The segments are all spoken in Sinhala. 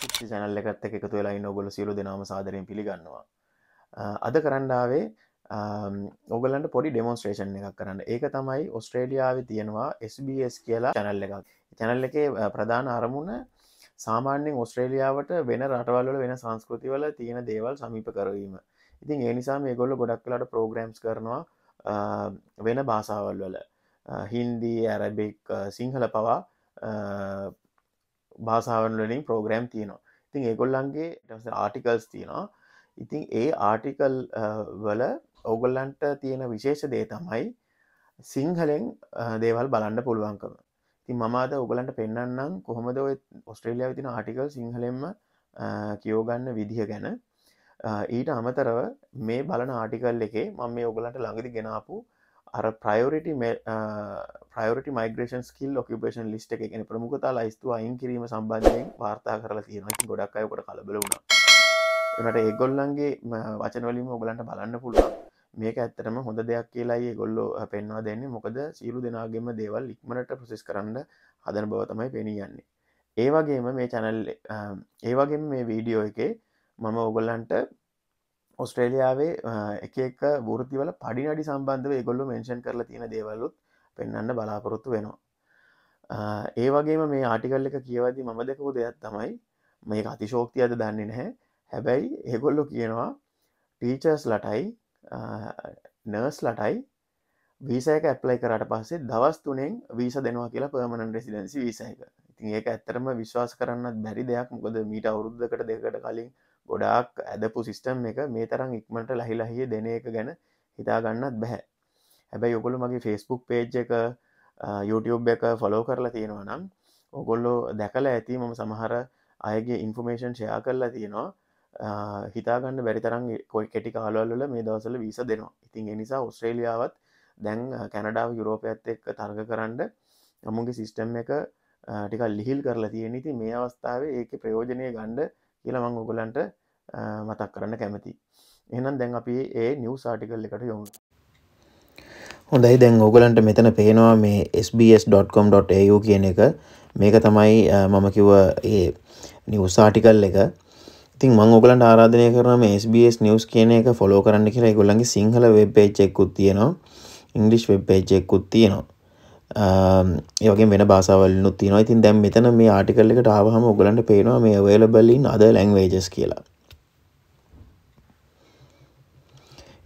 චැනල් එකත් එක තුවෙලා ඉන්න ඔගොල සියලු දෙනාම සාදරයෙන් පිළිගන්නවා අද කරන්නාවේ ඔගලන්ට පොඩි ඩෙමොස්ට්‍රේෂන් එකක් කරන්න ඒක තමයි ඔස්ට්‍රේලියාව තියෙනවා SBS කියලා චැනල් එකක් චැනල් එකේ ප්‍රධාන අරමුණ සාමාන්‍යෙන් ඔස්ට්‍රේලියාවට වෙන රටවල්ල වෙන සංස්කෘතිවල තියෙන දේවල් සමීප කරවීම ඉතින් ඒනිසා මේ ගොල්ල ගොඩක් කලාට ප්‍රෝග්‍රම්ස් කරනවා වෙන භාසාවල් වල හින්දී ඇරබික් සිංහල පවා භාසාාවන්ලනින් ප්‍රෝග්‍රම් තියෙනවා ඉතින් ඒගොල්ලන්ගේ ආටිකල්ස් තියෙනවා ඉතින් ඒ ආටිකල් වල ඔගොල්ලන්ට තියෙන විශේෂ දේ තමයි සිංහලෙන් දේවල් බලන්න පුළුවන්කම ති මමාද ඔගලන්ට පෙන්න්නම් කොහොමද ඔස්ට්‍රේලියාව තින ආටිකල් සිංහලෙන්ම කියෝගන්න විදිහ ගැන ඊට අමතරව මේ බලන ආටිකල් එකේ මම මේ ඔගලන්ට ළඟදි ගෙනාපු අර priority priority migration skill occupation list එක එකන ප්‍රමුඛතා ලයිස්තු අයින් කිරීම සම්බන්ධයෙන් වාර්තා කරලා තියෙන ගොඩක් අයකොට කලබල වුණා එනට ඒගොල්ලන්ගේ වචනවලින් ඔබලන්ට බලන්න පුළුවන් මේක ඇත්තරම හොඳ දෙයක් කියලායි ගොල්ලෝ පෙන්වා දෙන්නේ මොකද සීරු දෙනාගෙම දේවල් ඉක්මනට ප්‍රසෙස් කරන්න හදන බව තමයි පෙනී යන්නේ ඒවගේම මේ චැනල් ඒවගේ මේ වීඩියෝ එකේ මම ඔගොල්ලන්ට ඔස්ට්‍රේලියාවේ එක එක වෘතිවල පඩිනඩි සම්බන්ධව ගොල්ලු මෙන්ෂන් කරලා තියෙන දේවල්ලුත් පෙන්න්න බලාපොරොත්තු වෙනවා ඒ වගේම මේ ආටිකල් එක කියවදී මම දෙකපු දෙයක් තමයි මේ අතිශෝක්ති අද දන්නේ නැහැ හැබැයි ඒගොල්ලො කියනවා ටීචර්ස් ලටයි නර්ස් ලටයි වීසයක ඇප්ලයි කරට පස්සේ දවස් තුනෙන් වීස දෙනවා කියලා පර්මණන් රෙසිඩන්සි වීසයක ඉතින් ඒක ඇත්තරම විශ්වාස කරන්නත් බැරි දෙයක් මොකද මීට අවුරුද්ධකට දෙකට කලින් ගොඩාක් ඇදපු සිිස්ටම් එක මේ තරම් ඉක්මට ලහිලහිය දෙන එක ගැන හිතාගන්නත් බැහැ හැබැයි ඔකොළු මගේ ෆෙස්බුක් පේජ් එක YouTube එක ෆලෝ කරලා තියෙනවා නම් ඔගොල්ලෝ දැකල ඇති මම සමහර අයගේ ඉන්ෆර්මේෂන් ෂයා කරලා තියෙනවා හිතාගන්න බැරිතරම් කොයි කෙටි කාලවල්ල මේ දවසල වීස දෙනවා ඉතින් එනිසා ඔස්ට්‍රේලියාවත් දැන් කැනඩාව යුරෝපයත් එක්ක තර්ග කරන්න අමුගේ සිිස්ටම් එක ටිකල් ලිහිල් කරලා තියෙන ඉති මේ අවස්ථාව ඒක ප්‍රයෝජනය ගණ්ඩ කියලා මං ඔගලන්ට මතක් කරන්න කැමති එහනම් දැන් අපි ඒ නිව් සාටිකල් එකට යොමු හොඳයි දැන් ඕගලන්ට මෙතන පේනවා මේ sbs.com.au කියන එක මේක තමයි මම කිව්ව ඒ නිවස් ආටිකල් එක ඉතින් මං ඕගලන්ට ආරාධනය කරන මේ SBS නිවස් කියන එක ෆොලෝ කරන්න කියලා ඒගොල්ලන්ගේ සිංහල වෙබ් පේජ් එකකුත් තියෙනවා ඉංග්‍රීසි වෙබ් පේජ් එකකුත් තියෙනවා ඒවගේ වෙන බාසාවලනුත් තිනවා ඉතින් දැම් මෙතන මේ ආටිකල් එකට ආවහම ඔගලන්ට පේනවා මේ අවේලබලින් අද ලැංවේජස් කියලා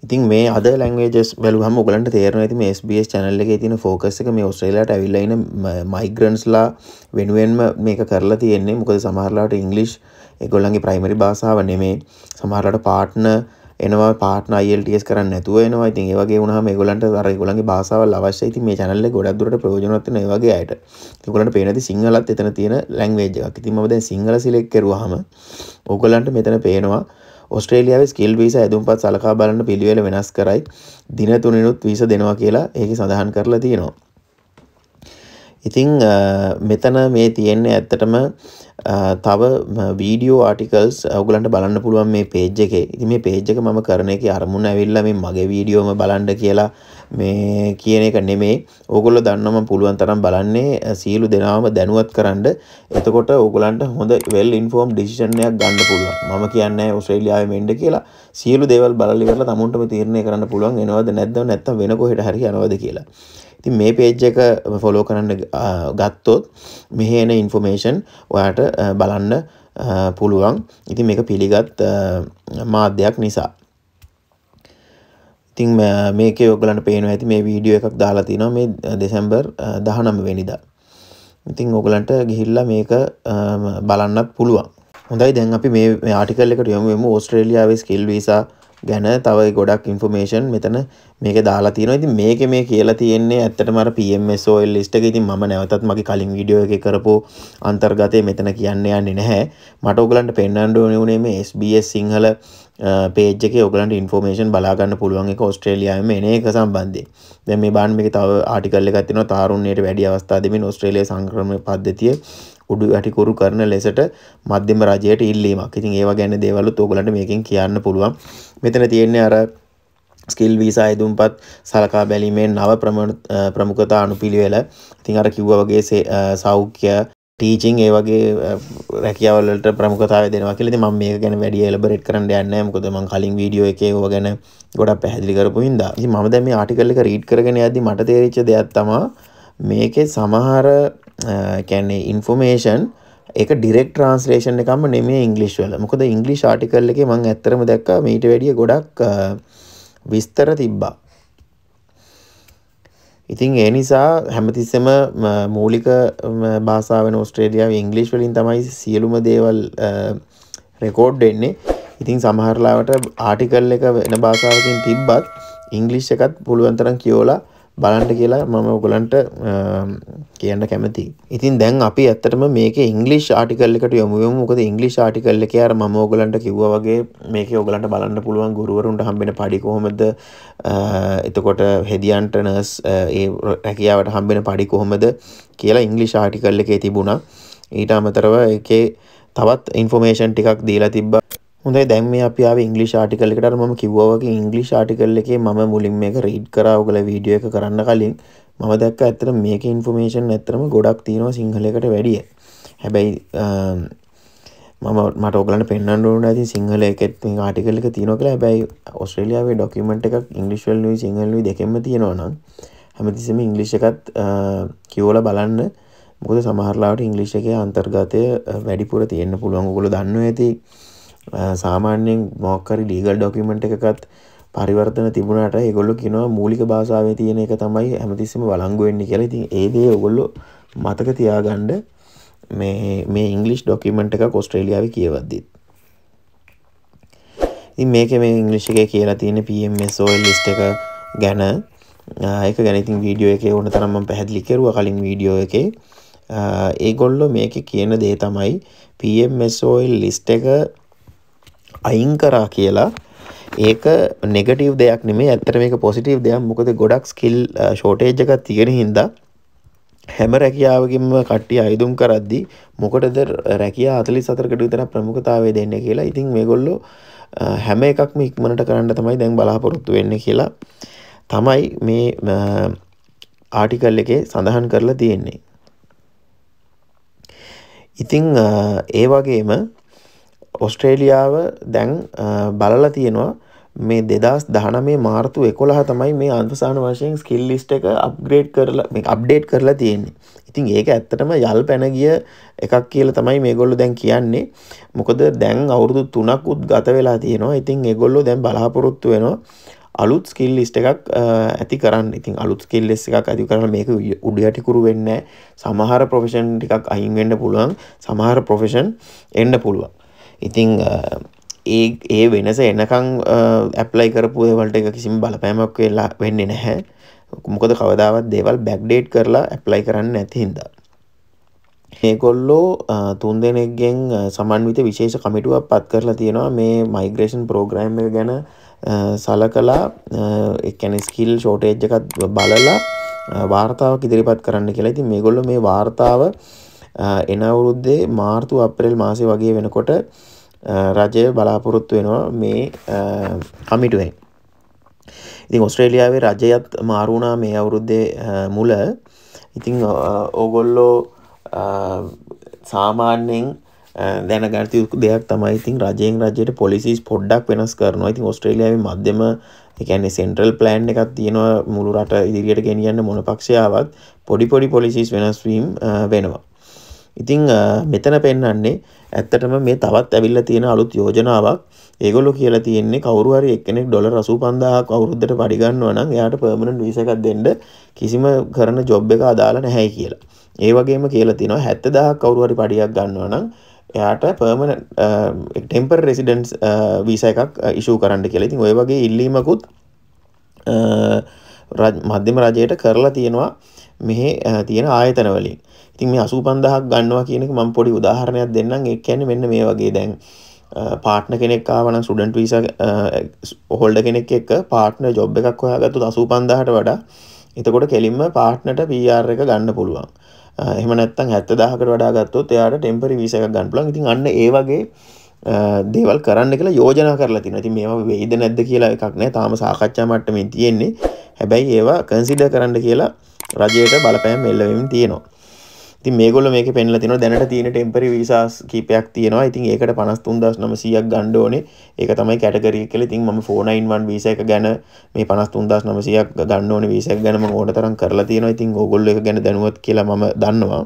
ඉතින් මේ අද ලැංවේජස් බැලුහම ඔගලන්ට තේරන ඇති මේ SBS චැනල් එක තින ෆෝකස් එක මේ ඔස්ට්‍රේලට ඇවිල්ලයින මයිග්‍රන්ස්ලා වෙනුවෙන්ම මේක කරලා තියෙන්නේ මොකද සමහරලාට ඉංගලිෂ් එගොල්ලන්ගේ ප්‍රයිමරි භාසාාව නෙමේ සමහරලට පාට්න එනවා පාට්න IELTS කරන්න නැතුව එනවා. ඉතින් ඒ වගේ වුණාම ඒගොල්ලන්ට අර ඒගොල්ලන්ගේ භාෂාවල් අවශ්‍යයි. ඉතින් මේ channel එක ගොඩක් දුරට ප්‍රයෝජනවත් වෙන ඒ වගේ අයට. ඒගොල්ලන්ට පේන දේ සිංහලත් එතන තියෙන language එකක්. ඉතින් මම දැන් සිංහල select කරුවාම ඕගොල්ලන්ට මෙතන පේනවා ඔස්ට්‍රේලියාව ස්කිල් වීස ඇදුම්පත් සලකා බලන්න පිළිවෙල වෙනස් කරයි දින තුනිනුත් වීස දෙනවා කියලා ඒක සඳහන් කරලා තියෙනවා. ඉතිං මෙතන මේ තියෙන්නේ ඇත්තටම තව වීඩියෝ ආටිකල්ස් ඔගලන්ට බලන්න පුළුවන් මේ පේජ් එකේ ඉතින් මේ පේජ් එක මම කරන එකේ අරමුණ ඇවිල්ලා මේ මගේ වීඩියෝම බලන්න කියලා මේ කියන එක නෙමෙයි ඕගොල්ලෝ දන්නවම පුළුවන් තරම් බලන්නේ සියලු දෙනාම දැනුවත් කරන්න එතකොට ඕගලන්ට හොඳ වෙල් ඉන්ෆෝම් ඩිසිෂන් එකක් ගන්න පුළුවන් මම කියන්නේ ඕස්ට්‍රේලියාවේ මෙන්න කියලා සියලු දේවල් බලලා ඉවරලා තමුන්ටම තීරණය කරන්න පුළුවන් එනවද නැද්ද නැත්නම් වෙන කොහෙට හරි යනවද කියලා ඉතින් මේ පේජ් එක ෆොලෝ කරන්න ගත්තොත් මෙහි එන ඉන්ෆෝමේෂන් ඔයාට බලන්න පුළුවන් ඉතින් මේක පිළිගත් මාධ්‍යයක් නිසා ඉතින් මේක ඔගලන්ට පේනවා ඇති මේ වීඩියෝ එකක් දාලා තිනවා මේ දෙසැම්බර් 19 වෙනිදා. ඉතින් ඔගලන්ට ගිහිල්ලා මේක බලන්නත් පුළුවන්. හොඳයි දැන් අපි මේ ආටිකල් එකට යමු වෙමු ඕස්ට්‍රේලියාවේ ස්කිල් වීසා ගැන තව ගොඩක් ඉන්ෆෝමේෂන් මෙතන මේක දාලා තියෙනවා. ඉතින් මේක මේ කියලා තියෙන්නේ ඇත්තටම අර PMS oil list එක. ඉතින් මම නැවතත් මගේ කලින් වීඩියෝ එකේ කරපු අන්තර්ගතය මෙතන කියන්න යන්නේ නැහැ. මට ඔයගලන්ට පෙන්වන්න ඕනේ උනේ මේ SBS සිංහල page එකේ ඔයගලන්ට information බලා ගන්න පුළුවන් එක ඕස්ට්‍රේලියාවේ මේ එන එක සම්බන්ධයෙන්. දැන් මේ බලන්න මේකේ තව ආටිකල් එකක් තියෙනවා තාරුණ්‍යයට වැඩි අවස්ථා දෙමින් ඕස්ට්‍රේලියාවේ සංක්‍රමණ පද්ධතිය උඩු යටි කුරු කරන ලෙසට මධ්‍යම රජයට ඉල්ලීමක්. ඉතින් ඒවා ගැන දේවලුත් ඔයගලන්ට මේකෙන් කියන්න පුළුවන්. මෙතන තියෙන්නේ අර ස්කිල් වීසා යෙදුම්පත් සලකා බැලීමේ නව ප්‍රමුඛතා අනුපිළිවෙල. ඉතින් අර කිව්වා වගේ සෞඛ්‍ය ටීචිං ඒ වගේ රැකියවලට ප්‍රමුඛතාවය දෙනවා කියලා. ඉතින් මම මේක ගැන වැඩි එලබරේට් කරන්න යන්නේ නැහැ. මොකද මම කලින් වීඩියෝ එකේ ඕවා ගැන ගොඩක් පැහැදිලි කරපු හින්දා. ඉතින් මම දැන් මේ ආටිකල් එක රීඩ් කරගෙන යද්දි මට තේරිච්ච දෙයක් තමයි මේකේ සමහර කැන්නේ ඉන්ෆෝමේෂන් එක ඩිරෙක් ට්‍රන්ස්ලේෂන් එකම නෙමේ ඉංගලිස් වල මොකද ඉංගලි ාටිකල්ල එක මං ඇත්තරම දැක්ක මීට වැඩිය ගොඩක් විස්තර තිබ්බා ඉතින් ඒ නිසා හැමතිස්සම මූලික බාසාාව ඔස්ට්‍රේඩියාව ඉංගලිස් වලින් තමයි සියලුම දේවල් රෙකෝඩ් වෙන්නේ ඉතින් සමහරලාවට ආටිකල් එක වෙන භාසාාවකින් තිබ්බත් ඉංගලිෂ් එකත් පුළුවන්තරම් කියෝලා බලන්ට කියලා මම ඔගලන්ට කියන්න කැමති. ඉතින් දැන් අපි ඇත්තටම මේක ඉංගලිෂ් ආටිකල් එකට යොමු වෙමු. මොකද ඉංගලිෂ් ආටිකල් එකේ අර මම ඔයගලන්ට කිව්වා වගේ මේකේ ඔයගලන්ට බලන්න පුළුවන් ගුරුවරුන්ට හම්බෙන padi කොහොමද? එතකොට හෙදියන්ට නර්ස් ඒ රැකියාවට හම්බෙන padi කොහොමද කියලා ඉංගලිෂ් ආටිකල් එකේ තිබුණා. ඊට අමතරව එකේ තවත් ඉන්ෆෝමේෂන් ටිකක් දීලා තිබ්බා. හොඳයි දැන් මේ අපි ආවේ ඉංග්‍රීසි ආටිකල් එකට අර මම කිව්වා වගේ ඉංග්‍රීසි ආටිකල් එකේ මම මුලින් මේක රීඩ් කරා ඔයගල වීඩියෝ එක කරන්න කලින් මම දැක්ක ඇත්තට මේකේ ඉන්ෆෝමේෂන් ඇත්තටම ගොඩක් තියෙනවා සිංහලයකට වැඩිය. හැබැයි මම මට ඔයගලන්ට පෙන්වන්න ඕන නැති සිංහල එකෙත් මේ ආටිකල් එක තියෙනවා කියලා. හැබැයි ඕස්ට්‍රේලියාවේ ડોකියුමන්ට් එකක් ඉංග්‍රීසි වලුයි සිංහල වලුයි දෙකෙන්ම තියෙනවා නම් හැමතිස්සෙම ඉංග්‍රීසි එකත් කියවලා බලන්න. මොකද සමහරලාවට ඉංග්‍රීසි එකේ අන්තර්ගතය වැඩිපුර තියෙන්න පුළුවන්. ඔයගොල්ලෝ දන්නෝ ඇති සාමාන්‍යයෙන් මොක්කරි ලීගල් ඩොකිමට් එකකත් පරිවර්තන තිබුණට ඒගොල්ලො කිනවා මූලික භාෂාව තියෙන එක තමයි හැමතිස්සම වලංගුවෙන්න කියලා ඉතින් ඒදේ ඔගොල්ලො මතක තියාගණ්ඩ මේ මේ ඉංගලිස් ඩොකිමට් එක කොස්ට්‍රේලියාව කියවද්දිත් ඉතින් මේක මේ ඉංගලිෂ් එක කියලා තියෙන පෝල් ලිස්ට එක ගැන ඒක ගැනතින් වීඩියෝ එක ඕන තරම්ම පැහැදිලි කෙරුවා කලින් වීඩියෝ එකේ ඒගොල්ලො මේක කියන දේ තමයි පෝල් ලිස්ට එක අයින් කරා කියලා ඒක නෙගටීව් දෙයක් නෙමේ ඇත්තට මේක පොසිටීව් දෙයක් මොකද ගොඩක් ස්කිල් ෂෝටේජ් එකක් තියෙන හින්දා හැම රැකියාවකින්ම කට්ටිය අයිදුම් කරද්දි මොකටද රැකියා 44කට විතර ප්‍රමුඛතාවය දෙන්නේ කියලා. ඉතින් මේගොල්ලෝ හැම එකක්ම ඉක්මනට කරන්න තමයි දැන් බලාපොරොත්තු වෙන්නේ කියලා තමයි මේ ආටිකල් එකේ සඳහන් කරලා තියෙන්නේ. ඉතින් ඒ වගේම ඔස්ට්‍රේලියාව දැන් බලලා තියෙනවා මේ දෙදස් දහනමේ මාර්තු එකොළහ තමයි මේ අන්තසාන වශයෙන් ස්කිල් ලිස්ට එක අප්ග්‍රේඩ් කරලා අප්ඩේට් කරලා තියෙන්නේ ඉතින් ඒක ඇත්තටම යල් පැනගිය එකක් කියල තමයි මේ ගොල්ලු දැන් කියන්නේ මොකද දැන් අවුරුදු තුනක් උත් ගත වෙලා තියෙනවා ඉතින් ඒගොල්ලො දැන් බලාපොරොත්තු වෙනවා අලුත් ස්කිල් ලිස්ට එකක් ඇති කරන්න ඉතින් අලුත් ස්කිල් ලෙස් එකක් ඇති කරන මේක උඩියටිකුරු වෙන්න සමහර ප්‍රොෆෙෂන් ටිකක් අයින් වෙන්න පුළුවන් සමහර ප්‍රොෆෙෂන් එන්න පුළුවන් ඉතිං ඒ ඒ වෙනස එනකං ඇප්ලයි කරපු ඒවලට එක කිසිම බලපෑමක් වෙලා වෙන්න නැහැ මොකද කවදාවත් දේවල් බැක්්ඩේට් කරලා ඇප්ලයි කරන්න ඇතිහින්ද. ඒකොල්ලෝ තුන් දෙනෙක්ගෙන් සමන්විත විශේෂ කමිටුවක් පත් කරලා තියෙනවා මේ මයිග්‍රේෂන් පෝග්‍රම් ගැන සල කලා එකන ස්කිල් ෂෝටේජ්ජකත් බලලා වාර්තාවක් ඉදිරිපත් කරන්න කියලා ඉති මේ ගොල්ල මේ වාර්තාව එන අවුරුද්දේ මාර්තු අප්‍රේල් මාසේ වගේ වෙනකොට රජය බලාපොරොත්තු වෙනවා මේ කමිටුවෙන්. ඉතින් ඔස්ට්‍රේලියාවේ රජයත් මාරු වුණා මේ අවුරුද්දේ මුල. ඉතින් ඕගොල්ලෝ සාමාන්‍යයෙන් දැනගත යුතු දෙයක් තමයි ඉතින් රජයෙන් රජයට පොලිසිස් පොඩ්ඩක් වෙනස් කරනවා. ඉතින් ඔස්ට්‍රේලියාවේ මධ්‍යම ඒ කියන්නේ සෙන්ට්‍රල් ප්ලෑන් එකක් තියෙනවා මුළු රට ඉදිරියට ගෙනියන්න මොන පක්ෂයාවත් පොඩි පොඩි පොලිසිස් වෙනස් වීම වෙනවා. ඉතින් මෙතන පෙන්වන්නේ ඇත්තටම මේ තවත් ඇවිල්ලා තියෙන අලුත් යෝජනාවක්. ඒගොල්ලෝ කියලා තියෙන්නේ කවුරු හරි එක්කෙනෙක් ඩොලර් 85000ක් අවුරුද්දට පඩි ගන්නවා නම් එයාට පර්මනන්ට් වීසා එකක් දෙන්න කිසිම කරන ජොබ් එක අදාළ නැහැ කියලා. ඒ වගේම කියලා තියෙනවා 70000ක් කවුරු හරි පඩියක් ගන්නවා නම් එයාට පර්මනන්ට් ටෙම්පරරි රෙසිඩන්ට්ස් වීසා එකක් ඉෂූ කරන්න කියලා. ඉතින් ওই වගේ ඉල්ලීමකුත් මධ්‍යම රජයට කරලා තියෙනවා. මෙහි තියෙන ආයතන වලින්. ඉතින් මේ 85000ක් ගන්නවා කියන එක මම පොඩි උදාහරණයක් දෙන්නම්. ඒ කියන්නේ මෙන්න මේ වගේ දැන් පාර්ට්න කෙනෙක් ආව නම් ස්ටුඩන්ට් වීසා හෝල්ඩර් කෙනෙක් එක්ක පාර්ට්නර් ජොබ් එකක් හොයාගත්තොත් 85000ට වඩා එතකොට කෙලින්ම පාර්ට්නර්ට PR එක ගන්න පුළුවන්. එහෙම නැත්නම් 70000කට වඩා ගත්තොත් එයාට ටෙම්පරරි වීසා එකක් ගන්න පුළුවන්. ඉතින් අන්න ඒ වගේ දේවල් කරන්න කියලා යෝජනා කරලා තියෙනවා. ඉතින් මේවා වෙයිද නැද්ද කියලා එකක් නෑ. තාම සාකච්ඡා මට්ටමින් තියෙන්නේ. හැබැයි ඒවා කන්සිඩර් කරන්න කියලා රජයට බලපෑම් එල්ල වෙමින් තියෙනවා. ඉතින් මේගොල්ලෝ මේකේ පෙන්ලා තිනවා දැනට තියෙන ටෙම්පරරි වීසාස් කීපයක් තියෙනවා. ඉතින් ඒකට 53900ක් ගන්න ඕනේ. ඒක තමයි කැටගරි එක කියලා. ඉතින් මම 491 වීසා එක ගැන මේ 53900ක් ගන්න ඕනේ වීසා එක ගැන මම ඕනතරම් කරලා තියෙනවා. ඉතින් ඕගොල්ලෝ එක ගැන දැනුවත් කියලා මම දන්නවා.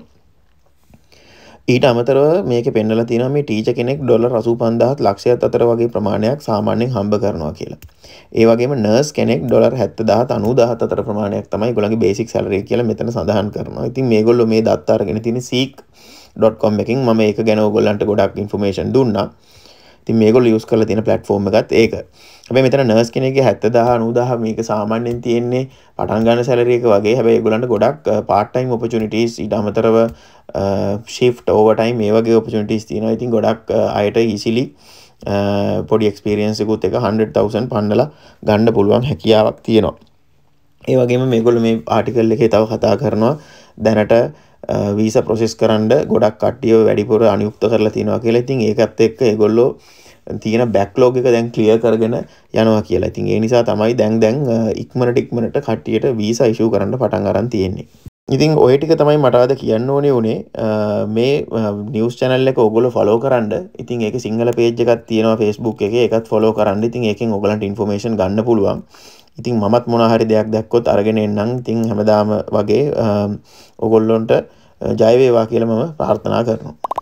ඊට අමතරව මේක පෙන්නලා තියෙනවා මේ ටීචර් කෙනෙක් ඩොලර් 85000ත් ලක්ෂයත් අතර වගේ ප්‍රමාණයක් සාමාන්‍යයෙන් හම්බ කරනවා කියලා. ඒ වගේම නර්ස් කෙනෙක් ඩොලර් 70000 90000 අතර ප්‍රමාණයක් තමයි ඒගොල්ලන්ගේ බේසික් සැලරි කියලා මෙතන සඳහන් කරනවා. ඉතින් මේගොල්ලෝ මේ දත්ත අරගෙන තියෙන seek.com එකෙන් මම ඒක ගැන ඕගොල්ලන්ට ගොඩක් ඉන්ෆෝමේෂන් දුන්නා. ති මේකොල් යස් කල තින පලට්ෆෝර්ම එකත් ඒක හැබේ මෙතන නර්ස් කෙනෙගේ හැත්ත දහ නූදහ මේක සාමාන්‍යෙන් තියෙන්නේ පටන් ගන්න සැලරියක වගේ හැබැයි ගොලන්ට ගොඩක් පාටයිම් ඔපචනිටස් ඉඩමතරව ශිප් ඕවටයි මේ වගේ ඔපචනිටස් තියෙන ඉතින් ගොඩක් අයට ඉසිලි පොඩි එක්ස්පිරියන්සිකුත් එක 100,000 පන්නල ගණ්ඩ පුළුවන් හැකියාවක් තියෙනවා ඒ වගේම මේගොල මේ ආටිකල් එකේ තව කතා කරනවා දැනට වීස ප්‍රොසෙස් කරන්න ගොඩක් කටියෝ වැඩිපුර අනිුක්ත කරලා තියෙනවා කියලා ඉතින් ඒකත් එක්ක ඒගොල්ලෝ තියෙන බැක්ලෝග එක දැන් ක්ලිය කරගෙන යනවා කියලා ඉතින් ඒ නිසා තමයි දැන් දැන් ඉක්මනට ඉක්මනට කට්ටියට වීසා ඉෂූ කරන්න පටන් අරන් තියෙන්නේ. ඉතින් ඔය ටික තමයි මට අද කියන්න ඕනේ උනේ මේ නිවස් channel එක ඔයගොල්ලෝ follow කරන්න. ඉතින් ඒකේ සිංහල page එකක් තියෙනවා Facebook එකේ ඒකත් follow කරන්න. ඉතින් ඒකෙන් ඔයගලන්ට information ගන්න පුළුවන්. ඉතින් මමත් මොනහරි දෙයක් දැක්කොත් අරගෙන එන්නම් ඉතින් හැමදාම වගේ ඔගොල්ලොන්ට ජයවේවා කියලමම ප්‍රාර්ථනා කරනවා.